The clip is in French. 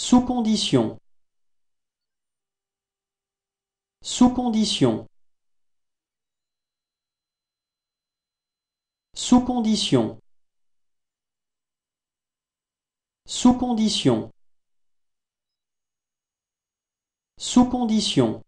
Sous condition. Sous condition. Sous condition. Sous condition. Sous condition.